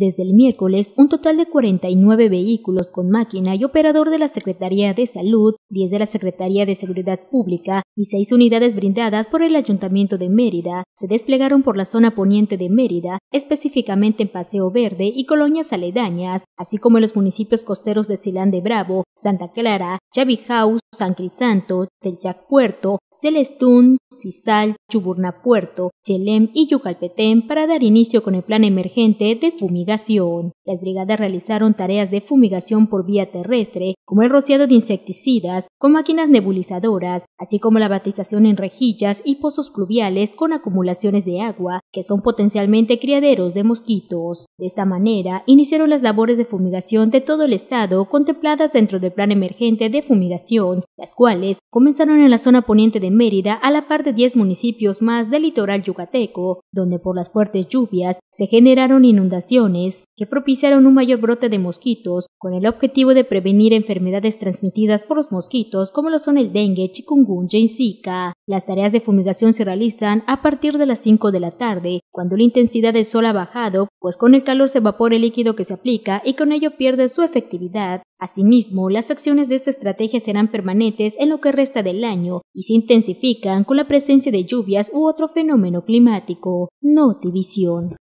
Desde el miércoles, un total de 49 vehículos con máquina y operador de la Secretaría de Salud, 10 de la Secretaría de Seguridad Pública y 6 unidades brindadas por el Ayuntamiento de Mérida se desplegaron por la zona poniente de Mérida, específicamente en Paseo Verde y colonias aledañas, así como en los municipios costeros de Silán de Bravo, Santa Clara, House, San Crisanto, Puerto, Celestún, Cisal, Chuburnapuerto, Chelem y Yucalpetén para dar inicio con el plan emergente de fumigación. Las brigadas realizaron tareas de fumigación por vía terrestre, como el rociado de insecticidas con máquinas nebulizadoras, así como la batización en rejillas y pozos pluviales con acumulaciones de agua, que son potencialmente criaderos de mosquitos. De esta manera, iniciaron las labores de fumigación de todo el estado contempladas dentro del plan emergente de fumigación, las cuales comenzaron en la zona poniente de Mérida a la par de 10 municipios más del litoral yucateco, donde por las fuertes lluvias se generaron inundaciones que propiciaron un mayor brote de mosquitos con el objetivo de prevenir enfermedades enfermedades transmitidas por los mosquitos como lo son el dengue, chikungunya y zika. Las tareas de fumigación se realizan a partir de las 5 de la tarde, cuando la intensidad del sol ha bajado, pues con el calor se evapora el líquido que se aplica y con ello pierde su efectividad. Asimismo, las acciones de esta estrategia serán permanentes en lo que resta del año y se intensifican con la presencia de lluvias u otro fenómeno climático. división.